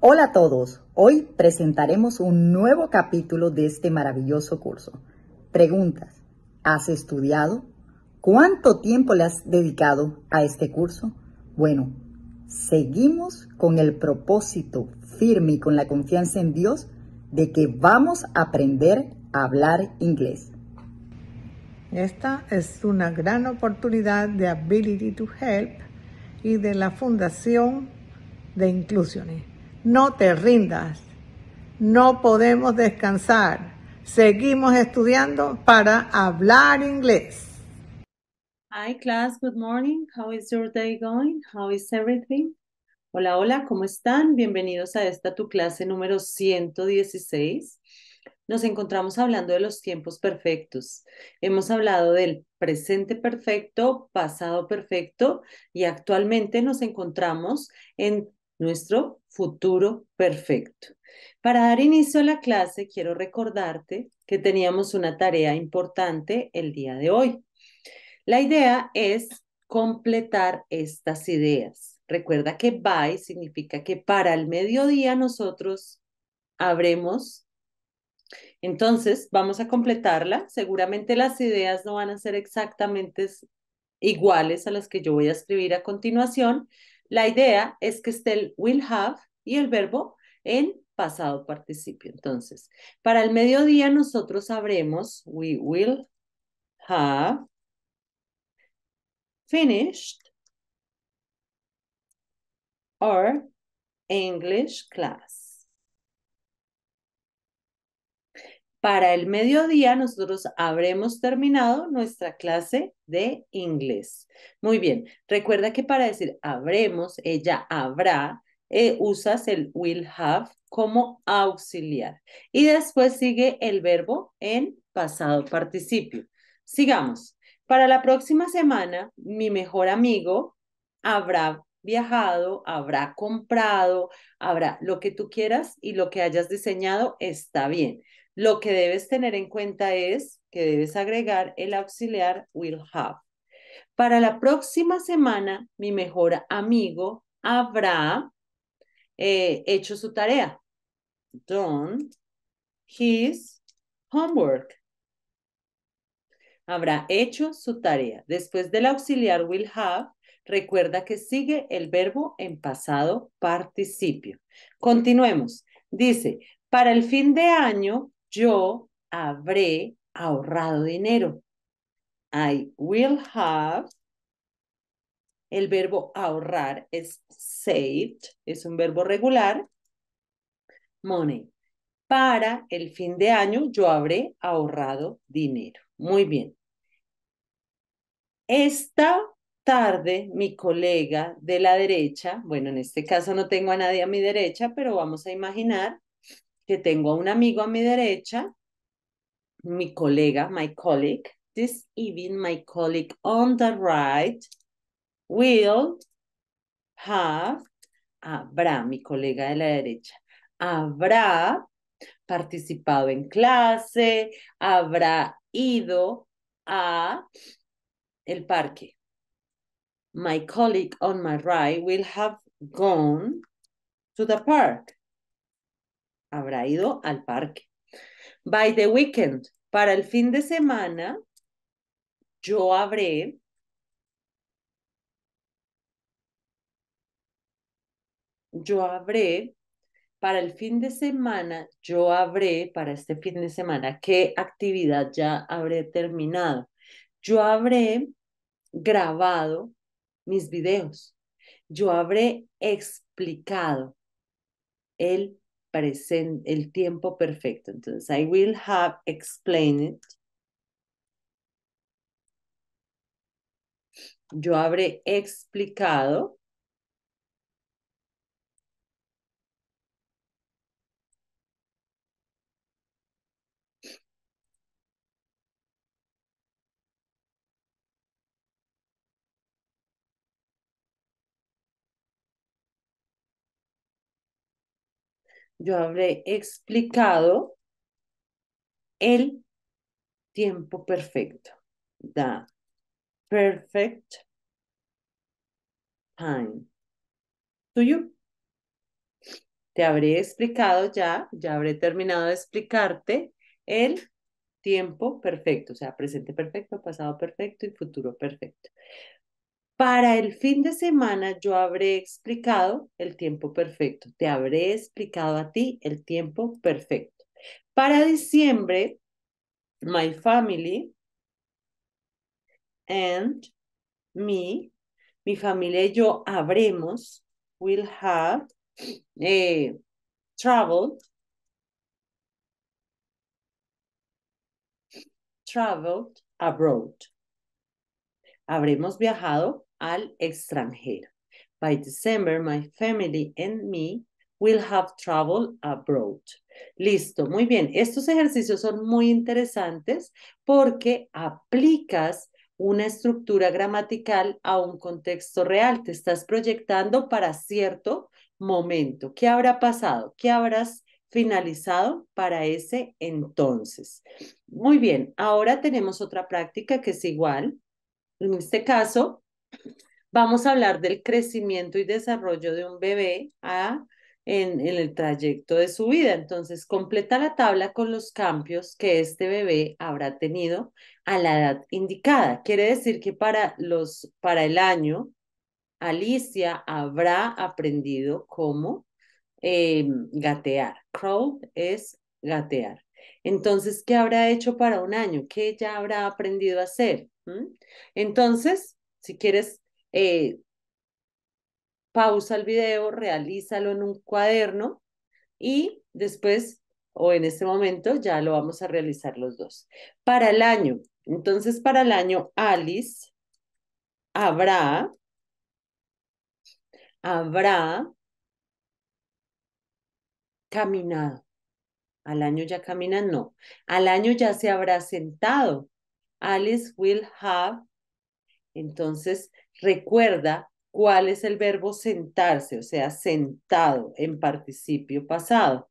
Hola a todos, hoy presentaremos un nuevo capítulo de este maravilloso curso. Preguntas, ¿has estudiado? ¿Cuánto tiempo le has dedicado a este curso? Bueno, seguimos con el propósito firme y con la confianza en Dios de que vamos a aprender a hablar inglés. Esta es una gran oportunidad de Ability to Help y de la Fundación de Inclusiones no te rindas. No podemos descansar. Seguimos estudiando para hablar inglés. Hi class, good morning. How is your day going? How is everything? Hola, hola, ¿cómo están? Bienvenidos a esta tu clase número 116. Nos encontramos hablando de los tiempos perfectos. Hemos hablado del presente perfecto, pasado perfecto y actualmente nos encontramos en nuestro futuro perfecto. Para dar inicio a la clase, quiero recordarte que teníamos una tarea importante el día de hoy. La idea es completar estas ideas. Recuerda que by significa que para el mediodía nosotros habremos. Entonces, vamos a completarla. Seguramente las ideas no van a ser exactamente iguales a las que yo voy a escribir a continuación, la idea es que esté el will have y el verbo en pasado participio. Entonces, para el mediodía nosotros sabremos we will have finished our English class. Para el mediodía nosotros habremos terminado nuestra clase de inglés. Muy bien, recuerda que para decir habremos, ella habrá, eh, usas el will have como auxiliar. Y después sigue el verbo en pasado participio. Sigamos. Para la próxima semana, mi mejor amigo habrá viajado, habrá comprado, habrá lo que tú quieras y lo que hayas diseñado está bien. Lo que debes tener en cuenta es que debes agregar el auxiliar will have. Para la próxima semana, mi mejor amigo habrá eh, hecho su tarea. Done his homework. Habrá hecho su tarea. Después del auxiliar will have, recuerda que sigue el verbo en pasado participio. Continuemos. Dice, para el fin de año, yo habré ahorrado dinero. I will have. El verbo ahorrar es saved, es un verbo regular. Money. Para el fin de año yo habré ahorrado dinero. Muy bien. Esta tarde mi colega de la derecha, bueno, en este caso no tengo a nadie a mi derecha, pero vamos a imaginar, que tengo a un amigo a mi derecha, mi colega, my colleague. This evening, my colleague on the right will have, habrá, mi colega de la derecha, habrá participado en clase, habrá ido a el parque. My colleague on my right will have gone to the park habrá ido al parque. By the weekend, para el fin de semana, yo habré yo habré para el fin de semana, yo habré para este fin de semana qué actividad ya habré terminado. Yo habré grabado mis videos. Yo habré explicado el el tiempo perfecto. Entonces, I will have explained it. Yo habré explicado. yo habré explicado el tiempo perfecto. The perfect time. To Te habré explicado ya, ya habré terminado de explicarte el tiempo perfecto, o sea, presente perfecto, pasado perfecto y futuro perfecto. Para el fin de semana yo habré explicado el tiempo perfecto, te habré explicado a ti el tiempo perfecto. Para diciembre, my family and me, mi familia y yo habremos, will have, eh, traveled, traveled abroad. Habremos viajado al extranjero. By December, my family and me will have traveled abroad. Listo, muy bien. Estos ejercicios son muy interesantes porque aplicas una estructura gramatical a un contexto real. Te estás proyectando para cierto momento. ¿Qué habrá pasado? ¿Qué habrás finalizado para ese entonces? Muy bien, ahora tenemos otra práctica que es igual. En este caso, Vamos a hablar del crecimiento y desarrollo de un bebé a, ¿ah? en, el trayecto de su vida. Entonces, completa la tabla con los cambios que este bebé habrá tenido a la edad indicada. Quiere decir que para, los, para el año, Alicia habrá aprendido cómo em, gatear. Crow es gatear. Entonces, ¿qué habrá hecho para un año? ¿Qué ya habrá aprendido a hacer? ¿Mm? Entonces, si quieres, eh, pausa el video, realízalo en un cuaderno y después o en este momento ya lo vamos a realizar los dos. Para el año, entonces para el año Alice habrá, habrá caminado. Al año ya camina, no. Al año ya se habrá sentado. Alice will have entonces, recuerda cuál es el verbo sentarse, o sea, sentado en participio pasado.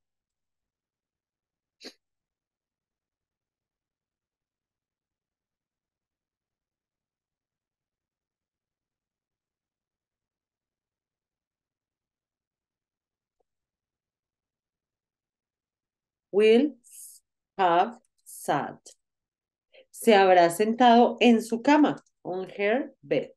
Will have sat. Se habrá sentado en su cama on her bed.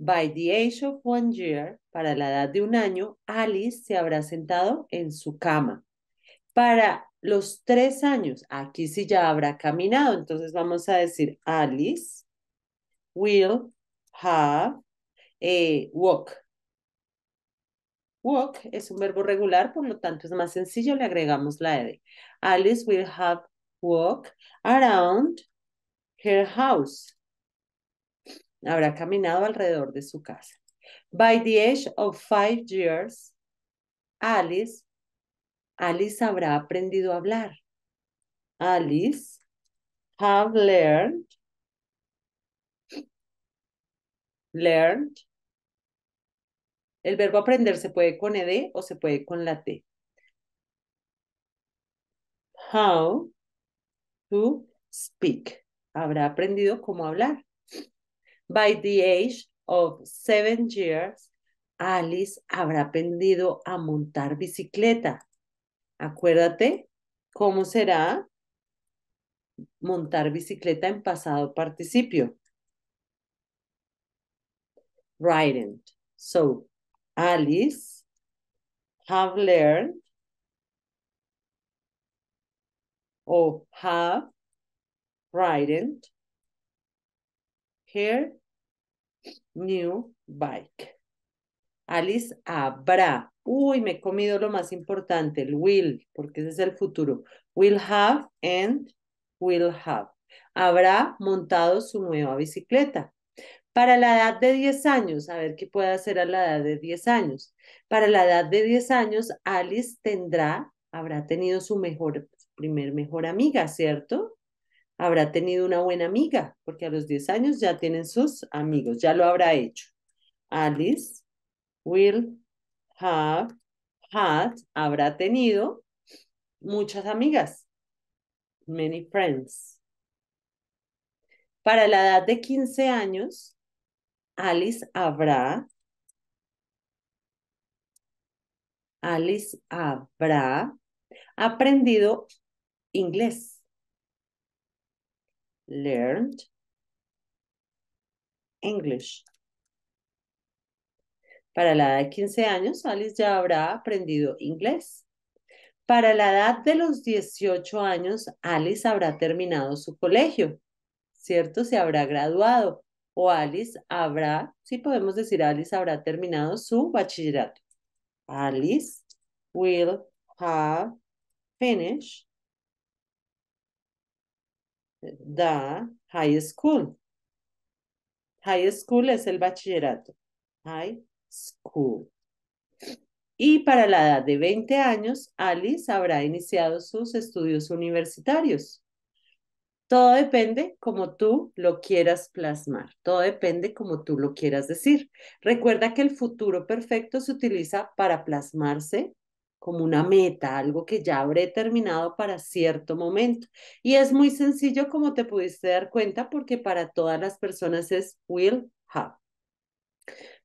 By the age of one year, para la edad de un año, Alice se habrá sentado en su cama. Para los tres años, aquí sí ya habrá caminado, entonces vamos a decir Alice will have a walk. Walk es un verbo regular, por lo tanto es más sencillo, le agregamos la ed. Alice will have walk around her house habrá caminado alrededor de su casa. By the age of five years, Alice, Alice habrá aprendido a hablar. Alice have learned, learned. El verbo aprender se puede con ed o se puede con la t. How to speak. Habrá aprendido cómo hablar. By the age of seven years, Alice habrá aprendido a montar bicicleta. Acuérdate cómo será montar bicicleta en pasado participio. Riding. So, Alice have learned or have ridden new bike. Alice habrá. Uy, me he comido lo más importante, el will, porque ese es el futuro. Will have and will have. Habrá montado su nueva bicicleta. Para la edad de 10 años, a ver qué puede hacer a la edad de 10 años. Para la edad de 10 años, Alice tendrá, habrá tenido su mejor, su primer mejor amiga, ¿cierto? habrá tenido una buena amiga, porque a los 10 años ya tienen sus amigos, ya lo habrá hecho. Alice will have had, habrá tenido muchas amigas, many friends. Para la edad de 15 años, Alice habrá, Alice habrá aprendido inglés learned English. Para la edad de 15 años, Alice ya habrá aprendido inglés. Para la edad de los 18 años, Alice habrá terminado su colegio, ¿cierto? Se habrá graduado o Alice habrá, sí podemos decir Alice habrá terminado su bachillerato. Alice will have finished da high school. High school es el bachillerato. High school. Y para la edad de 20 años, Alice habrá iniciado sus estudios universitarios. Todo depende como tú lo quieras plasmar, todo depende como tú lo quieras decir. Recuerda que el futuro perfecto se utiliza para plasmarse como una meta, algo que ya habré terminado para cierto momento. Y es muy sencillo como te pudiste dar cuenta porque para todas las personas es will have.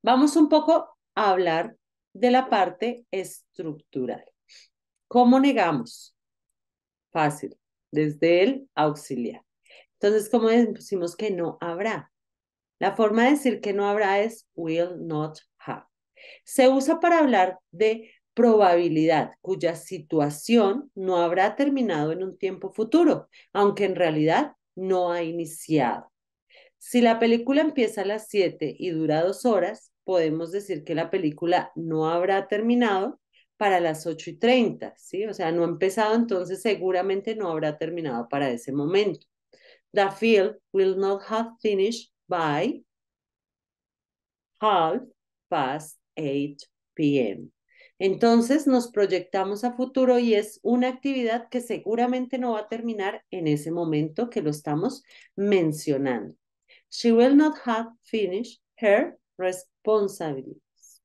Vamos un poco a hablar de la parte estructural. ¿Cómo negamos? Fácil, desde el auxiliar. Entonces, ¿cómo decimos que no habrá? La forma de decir que no habrá es will not have. Se usa para hablar de probabilidad cuya situación no habrá terminado en un tiempo futuro, aunque en realidad no ha iniciado. Si la película empieza a las 7 y dura dos horas, podemos decir que la película no habrá terminado para las 8 y 30, ¿sí? O sea, no ha empezado, entonces seguramente no habrá terminado para ese momento. The film will not have finished by half past 8 p.m. Entonces nos proyectamos a futuro y es una actividad que seguramente no va a terminar en ese momento que lo estamos mencionando. She will not have finished her responsibilities.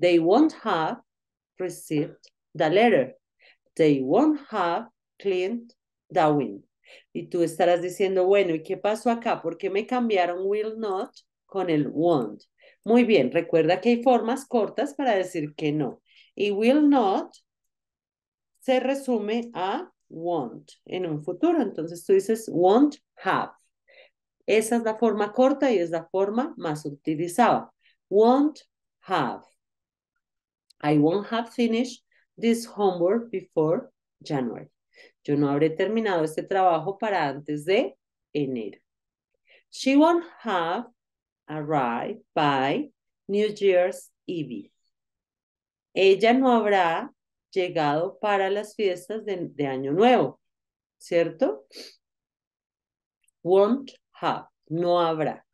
They won't have received the letter. They won't have cleaned the wind. Y tú estarás diciendo, bueno, ¿y qué pasó acá? ¿Por qué me cambiaron will not con el won't? Muy bien, recuerda que hay formas cortas para decir que no. Y will not se resume a won't en un futuro. Entonces tú dices won't have. Esa es la forma corta y es la forma más utilizada. Won't have. I won't have finished this homework before January. Yo no habré terminado este trabajo para antes de enero. She won't have arrived by New Year's Eve ella no habrá llegado para las fiestas de, Año Nuevo, ¿cierto? Won't have, no habrá.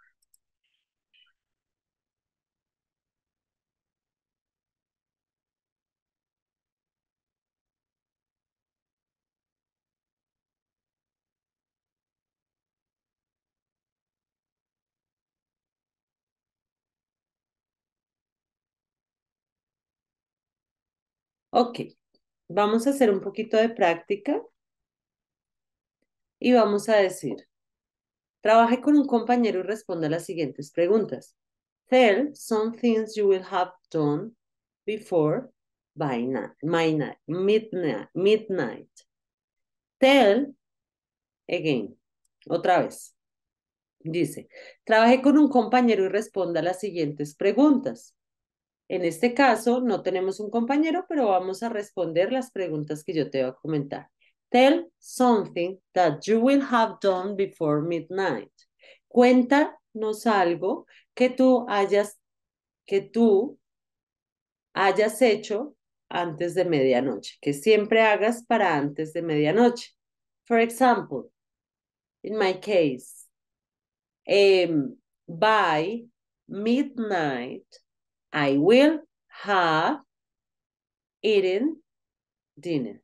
Ok, vamos a hacer un poquito de práctica y vamos a decir, trabaje con un compañero y responda las siguientes preguntas. Tell some things you will have done before midnight. Tell, again, otra vez. Dice, trabaje con un compañero y responda las siguientes preguntas. En este caso, no tenemos un compañero, pero vamos a responder las preguntas que yo te voy a comentar. Tell something that you will have done before midnight. Cuéntanos algo que tú hayas, que tú hayas hecho antes de medianoche, que siempre hagas para antes de medianoche. For example, in my case, em, by midnight, I will have eaten dinner.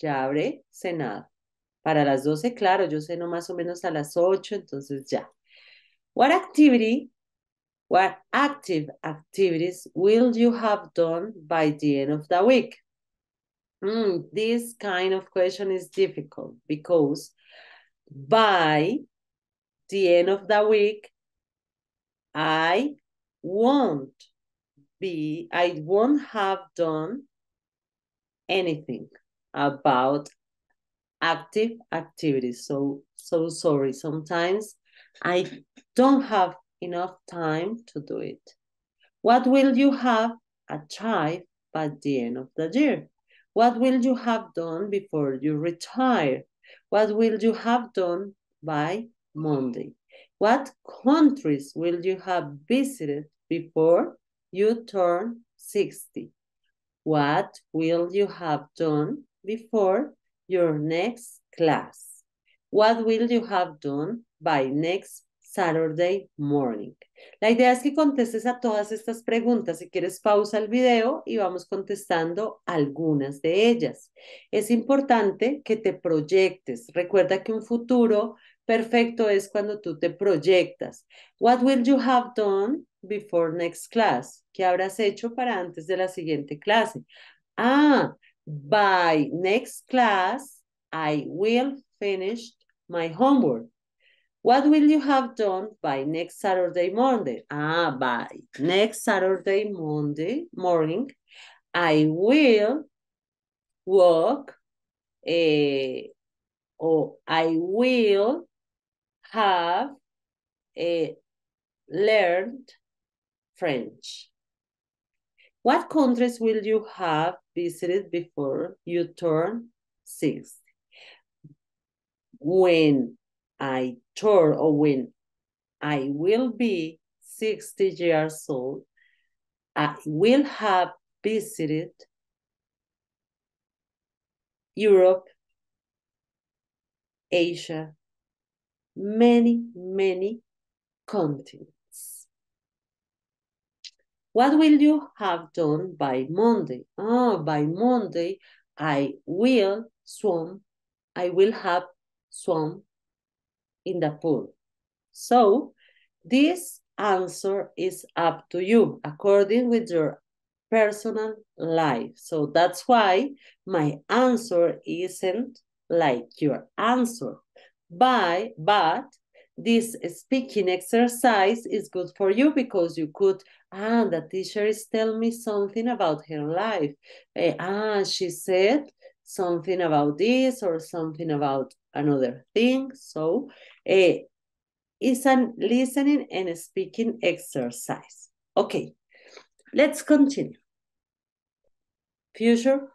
Ya habré cenado. Para las 12, claro, yo ceno más o menos a las 8, entonces ya. What activity, what active activities will you have done by the end of the week? Mm, this kind of question is difficult because by the end of the week, I won't be, I won't have done anything about active activities. So, so sorry. Sometimes I don't have enough time to do it. What will you have achieved by the end of the year? What will you have done before you retire? What will you have done by Monday? What countries will you have visited before you turn 60? What will you have done before your next class? What will you have done by next Saturday morning? La idea es que contestes a todas estas preguntas. Si quieres, pausa el video y vamos contestando algunas de ellas. Es importante que te proyectes. Recuerda que un futuro Perfecto es cuando tú te proyectas. What will you have done before next class? ¿Qué habrás hecho para antes de la siguiente clase? Ah, by next class, I will finish my homework. What will you have done by next Saturday, morning? Ah, by next Saturday, Monday morning, I will walk eh, o I will have uh, learned French? What countries will you have visited before you turn 60? When I turn or when I will be 60 years old, I will have visited Europe, Asia, many, many continents. What will you have done by Monday? oh, by Monday, I will swim. I will have swum in the pool. So, this answer is up to you according with your personal life. So that's why my answer isn't like your answer by, but this speaking exercise is good for you because you could ah the teacher is telling me something about her life eh, ah she said something about this or something about another thing so eh, it's a listening and speaking exercise okay let's continue future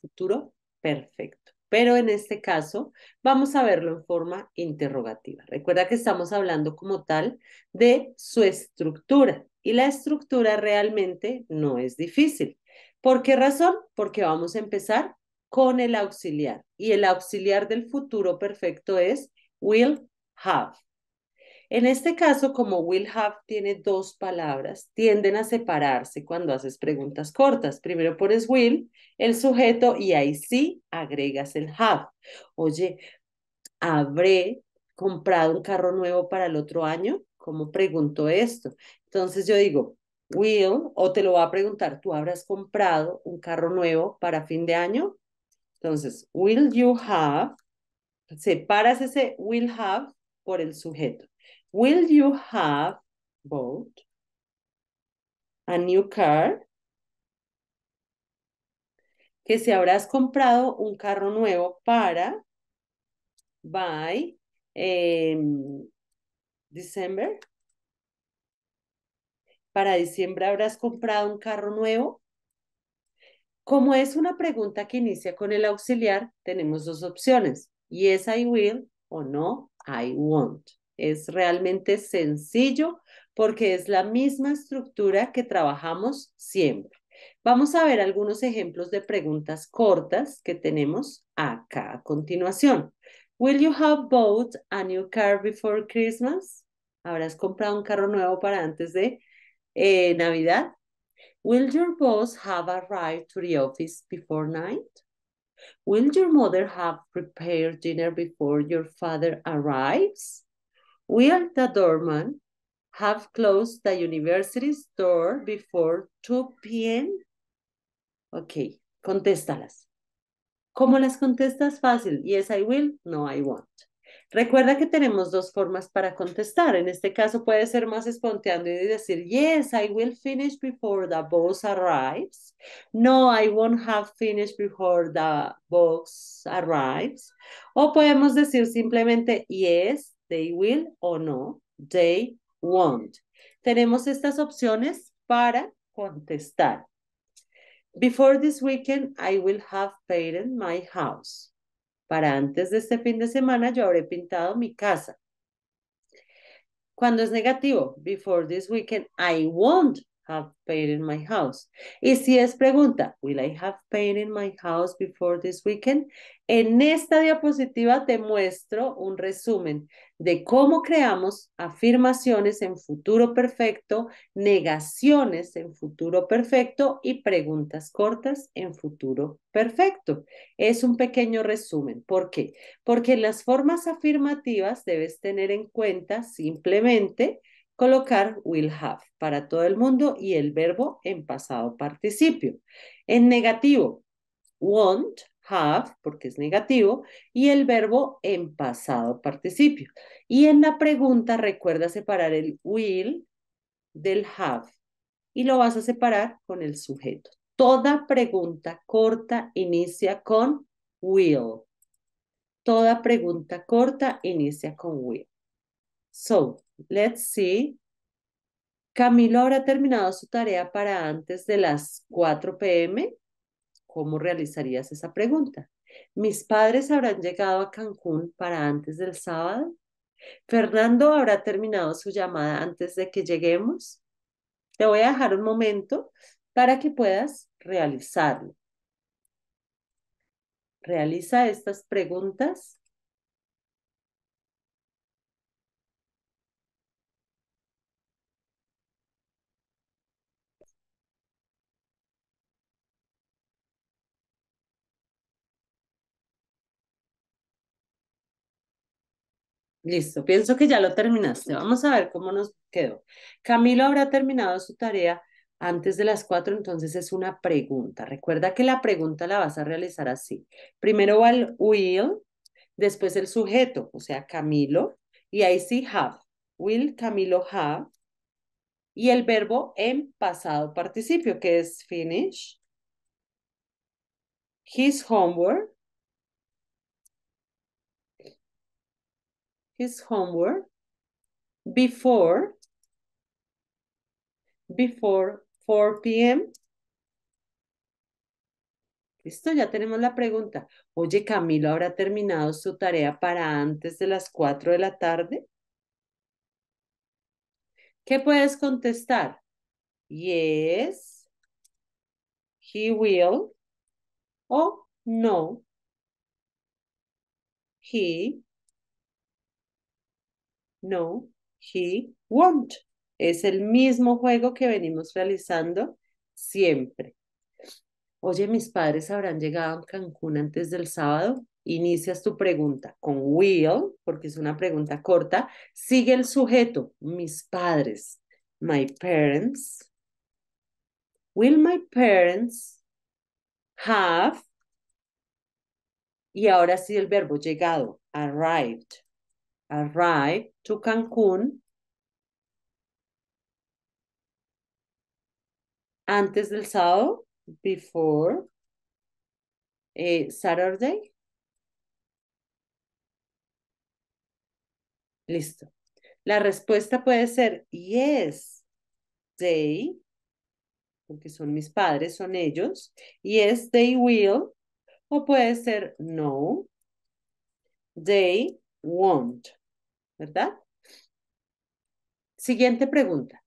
futuro perfecto pero en este caso vamos a verlo en forma interrogativa. Recuerda que estamos hablando como tal de su estructura y la estructura realmente no es difícil. ¿Por qué razón? Porque vamos a empezar con el auxiliar y el auxiliar del futuro perfecto es will have. En este caso, como will have tiene dos palabras, tienden a separarse cuando haces preguntas cortas. Primero pones will, el sujeto, y ahí sí agregas el have. Oye, ¿habré comprado un carro nuevo para el otro año? ¿Cómo pregunto esto? Entonces yo digo, will, o te lo va a preguntar, ¿tú habrás comprado un carro nuevo para fin de año? Entonces, will you have, separas ese will have por el sujeto. Will you have bought a new car? Que si habrás comprado un carro nuevo para by em, December. Para diciembre habrás comprado un carro nuevo. Como es una pregunta que inicia con el auxiliar, tenemos dos opciones. Yes, I will o no, I won't. Es realmente sencillo porque es la misma estructura que trabajamos siempre. Vamos a ver algunos ejemplos de preguntas cortas que tenemos acá a continuación. Will you have bought a new car before Christmas? ¿Habrás comprado un carro nuevo para antes de eh, Navidad? Will your boss have arrived to the office before night? Will your mother have prepared dinner before your father arrives? Will the doorman have closed the university store before 2 p.m. Ok, contéstalas. ¿Cómo las contestas? Fácil. Yes, I will. No, I won't. Recuerda que tenemos dos formas para contestar. En este caso puede ser más espontáneo y decir, yes, I will finish before the boss arrives. No, I won't have finished before the boss arrives. O podemos decir simplemente, yes, they will o no, they won't. Tenemos estas opciones para contestar. Before this weekend, I will have painted my house. Para antes de este fin de semana, yo habré pintado mi casa. Cuando es negativo, before this weekend, I won't have pain in my house? Y si es pregunta, will I have pain in my house before this weekend? En esta diapositiva te muestro un resumen de cómo creamos afirmaciones en futuro perfecto, negaciones en futuro perfecto y preguntas cortas en futuro perfecto. Es un pequeño resumen. ¿Por qué? Porque en las formas afirmativas debes tener en cuenta simplemente colocar will have para todo el mundo y el verbo en pasado participio. En negativo, won't have, porque es negativo, y el verbo en pasado participio. Y en la pregunta recuerda separar el will del have y lo vas a separar con el sujeto. Toda pregunta corta inicia con will. Toda pregunta corta inicia con will. So, Let's see. Camilo habrá terminado su tarea para antes de las 4 pm. ¿Cómo realizarías esa pregunta? ¿Mis padres habrán llegado a Cancún para antes del sábado? ¿Fernando habrá terminado su llamada antes de que lleguemos? Te voy a dejar un momento para que puedas realizarlo. Realiza estas preguntas Listo, pienso que ya lo terminaste. Vamos a ver cómo nos quedó. Camilo habrá terminado su tarea antes de las cuatro, entonces es una pregunta. Recuerda que la pregunta la vas a realizar así. Primero va el will, después el sujeto, o sea, Camilo, y ahí sí have. Will Camilo have. Y el verbo en pasado participio, que es finish. His homework. his homework before before 4 p.m. Listo, ya tenemos la pregunta. Oye, Camilo, ¿habrá terminado su tarea para antes de las 4 de la tarde? ¿Qué puedes contestar? Yes, he will, o no, he no, he won't. Es el mismo juego que venimos realizando siempre. Oye, mis padres habrán llegado a Cancún antes del sábado. Inicias tu pregunta con will, porque es una pregunta corta. Sigue el sujeto, mis padres, my parents. Will my parents have? Y ahora sí el verbo llegado, arrived. Arrive to Cancún antes del sábado, before eh, Saturday. Listo. La respuesta puede ser yes, they, porque son mis padres, son ellos. Yes, they will. O puede ser no, they won't, ¿verdad? Siguiente pregunta.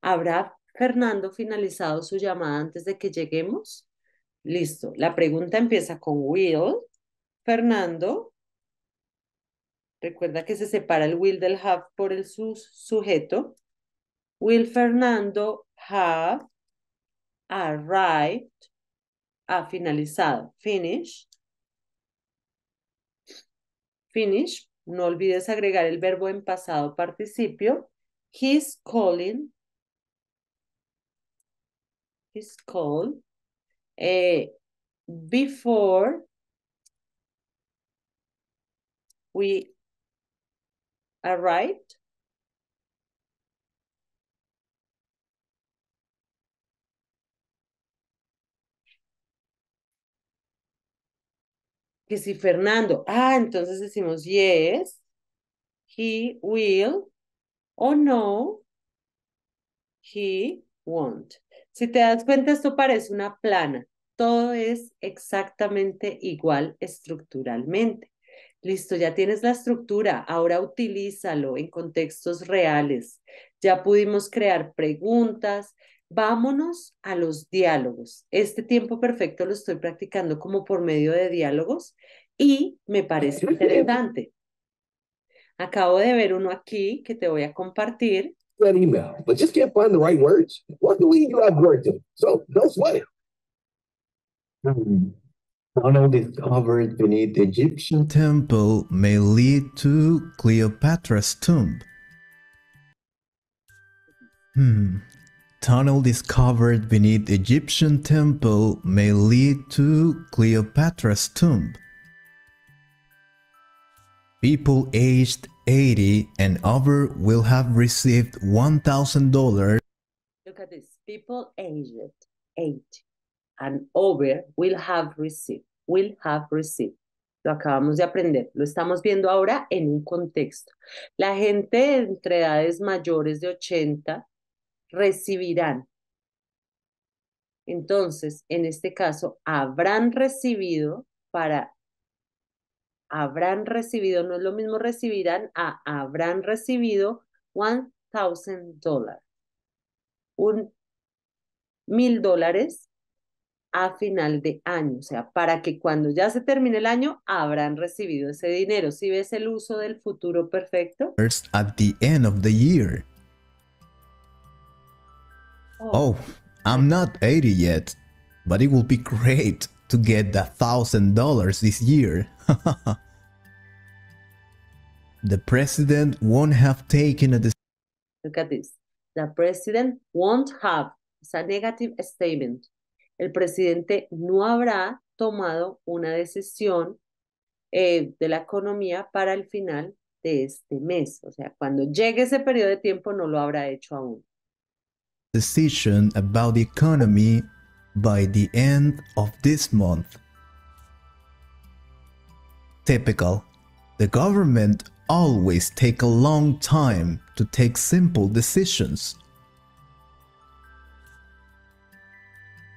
¿Habrá Fernando finalizado su llamada antes de que lleguemos? Listo. La pregunta empieza con will. Fernando. Recuerda que se separa el will del have por el sujeto. Will Fernando have arrived? Ha finalizado. Finish finish, no olvides agregar el verbo en pasado participio. He's calling. He's called. Eh, before we arrived. que si Fernando, ah, entonces decimos yes, he will, o no, he won't. Si te das cuenta, esto parece una plana. Todo es exactamente igual estructuralmente. Listo, ya tienes la estructura, ahora utilízalo en contextos reales. Ya pudimos crear preguntas, vámonos a los diálogos. Este tiempo perfecto lo estoy practicando como por medio de diálogos y me parece interesante. Acabo de ver uno aquí que te voy a compartir. That email, but just can't find the right words. What do you have words them? so hmm. don't sweat Donald discovered beneath the Egyptian temple may lead to Cleopatra's tomb. Hmm, tunnel discovered beneath Egyptian temple may lead to Cleopatra's tomb. People aged 80 and over will have received $1,000. Look at this. People aged 8 and over will have received. Will have received. Lo acabamos de aprender. Lo estamos viendo ahora en un contexto. La gente entre edades mayores de 80 recibirán. Entonces, en este caso, habrán recibido para habrán recibido, no es lo mismo recibirán a habrán recibido one thousand un mil dólares a final de año, o sea, para que cuando ya se termine el año habrán recibido ese dinero. Si ¿Sí ves el uso del futuro perfecto. At the end of the year. Oh. oh, I'm not 80 yet, but it will be great to get the thousand dollars this year. the president won't have taken a decision. Look at this. The president won't have. It's a negative statement. El presidente no habrá tomado una decisión eh, de la economía para el final de este mes. O sea, cuando llegue ese periodo de tiempo no lo habrá hecho aún decision about the economy by the end of this month. Typical. The government always take a long time to take simple decisions.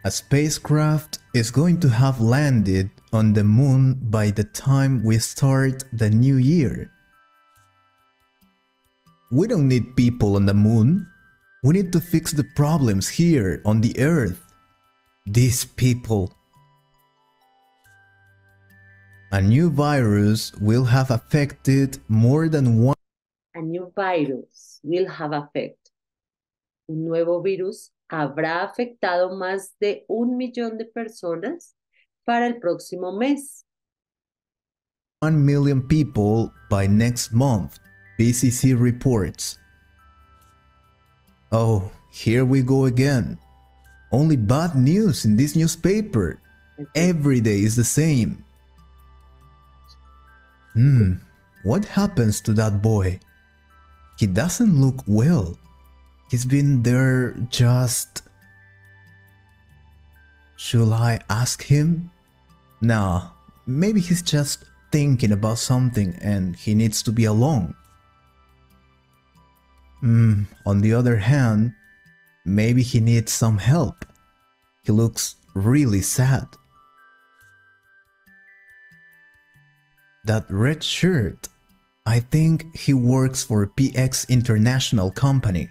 A spacecraft is going to have landed on the moon by the time we start the new year. We don't need people on the moon. We need to fix the problems here on the earth. These people. A new virus will have affected more than one. A new virus will have affected. Un nuevo virus habrá afectado más de un millón de personas para el próximo mes. 1 million people by next month, BCC reports. Oh, here we go again. Only bad news in this newspaper. Every day is the same. Hmm, what happens to that boy? He doesn't look well. He's been there just. Should I ask him? Nah, maybe he's just thinking about something and he needs to be alone. Mm, on the other hand, maybe he needs some help. He looks really sad. That red shirt. I think he works for PX International Company.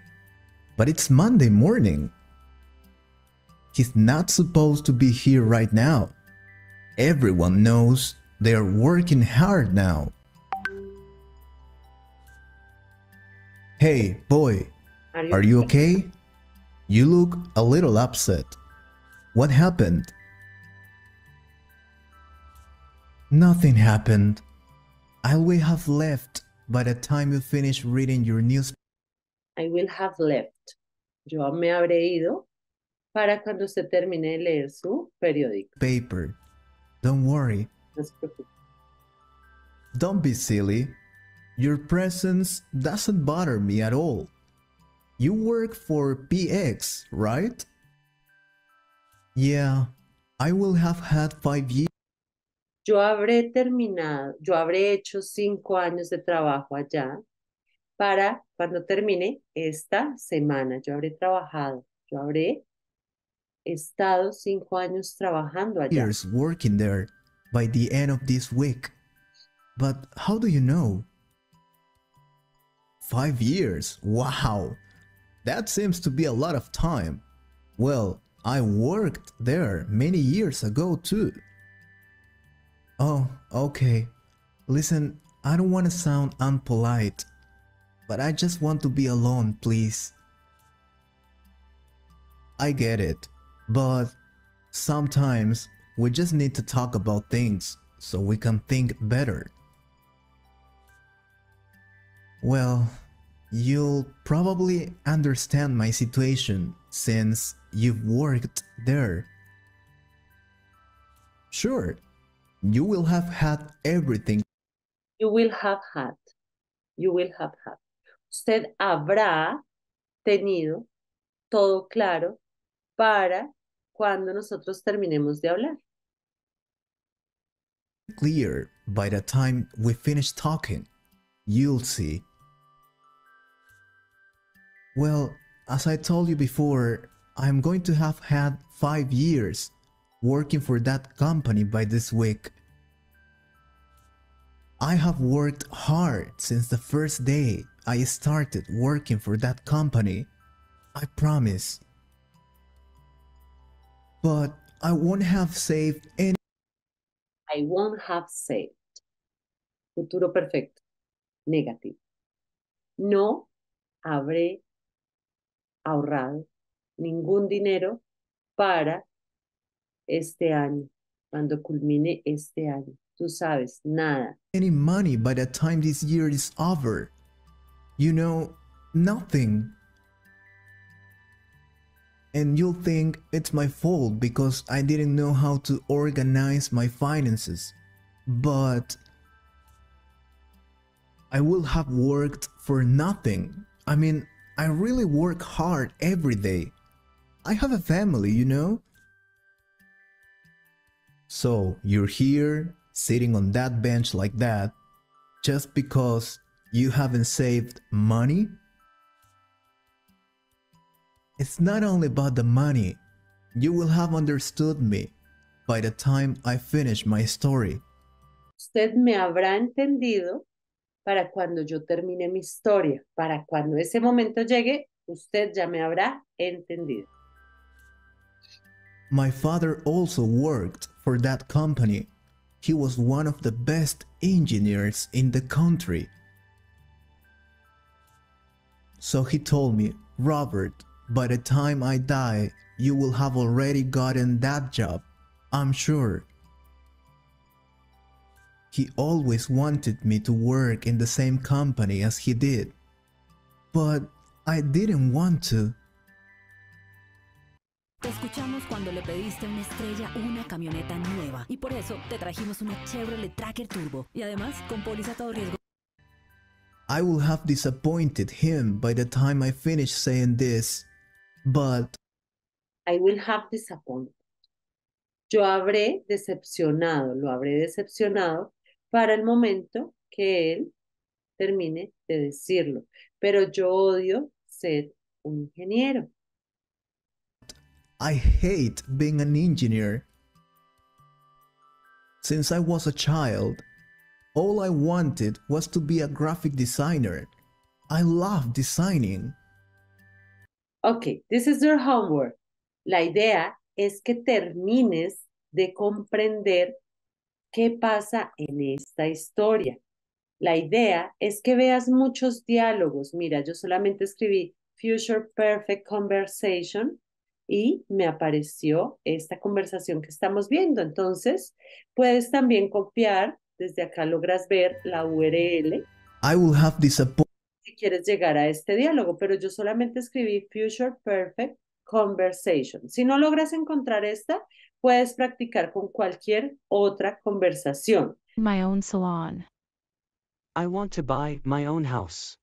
But it's Monday morning. He's not supposed to be here right now. Everyone knows they're working hard now. Hey, boy, are you, okay? You look a little upset. What happened? Nothing happened. I will have left by the time you finish reading your newspaper. I will have left. Yo me habré ido para cuando se termine de leer su periódico. Paper. Don't worry. No Don't be silly. Your presence doesn't bother me at all. You work for PX, right? Yeah, I will have had five years. Yo habré terminado, yo habré hecho cinco años de trabajo allá para cuando termine esta semana. Yo habré trabajado, yo habré estado cinco años trabajando allá. Years working there by the end of this week. But how do you know? Five years? Wow! That seems to be a lot of time. Well, I worked there many years ago too. Oh, okay. Listen, I don't want to sound unpolite, but I just want to be alone, please. I get it, but sometimes we just need to talk about things so we can think better. Well, You'll probably understand my situation since you've worked there. Sure, you will have had everything. You will have had. You will have had. Usted habrá tenido todo claro para cuando nosotros terminemos de hablar. Clear by the time we finish talking, you'll see well, as I told you before, I'm going to have had five years working for that company by this week. I have worked hard since the first day I started working for that company. I promise. But I won't have saved any. I won't have saved. Futuro perfecto. Negativo. No habré ahorrado ningún dinero para este año, cuando culmine este año. Tú sabes, nada. Any money by the time this year is over. You know, nothing. And you'll think it's my fault because I didn't know how to organize my finances. But I will have worked for nothing. I mean, I really work hard every day. I have a family, you know? So, you're here, sitting on that bench like that, just because you haven't saved money? It's not only about the money. You will have understood me by the time I finish my story. Usted me habrá entendido para cuando yo termine mi historia, para cuando ese momento llegue, usted ya me habrá entendido. My father also worked for that company. He was one of the best engineers in the country. So he told me, Robert, by the time I die, you will have already gotten that job, I'm sure. He always wanted me to work in the same company as he did. But I didn't want to. Te escuchamos cuando le pediste una estrella una camioneta nueva y por eso te trajimos una Chevrolet Tracker Turbo y además con póliza todo riesgo. I will have disappointed him by the time I finish saying this, but I will have disappointed. Yo habré decepcionado, lo habré decepcionado para el momento que él termine de decirlo. Pero yo odio ser un ingeniero. I hate being an engineer. Since I was a child, all I wanted was to be a graphic designer. I love designing. Okay, this is your homework. La idea es que termines de comprender qué pasa en esta historia. La idea es que veas muchos diálogos. Mira, yo solamente escribí Future Perfect Conversation y me apareció esta conversación que estamos viendo. Entonces, puedes también copiar. Desde acá logras ver la URL. si quieres llegar a este diálogo, pero yo solamente escribí Future Perfect conversation. Si no logras encontrar esta, puedes practicar con cualquier otra conversación. My own salon. I want to buy my own house.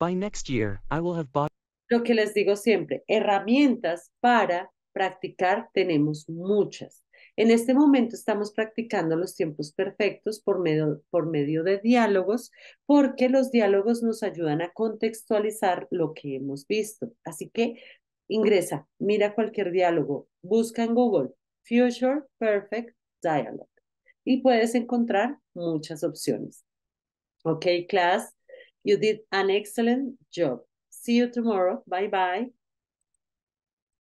By next year, I will have bought. Lo que les digo siempre, herramientas para practicar tenemos muchas. En este momento estamos practicando los tiempos perfectos por medio, por medio de diálogos, porque los diálogos nos ayudan a contextualizar lo que hemos visto. Así que Ingresa, mira cualquier diálogo, busca en Google Future Perfect Dialogue y puedes encontrar muchas opciones. Ok, class, you did an excellent job. See you tomorrow. Bye bye.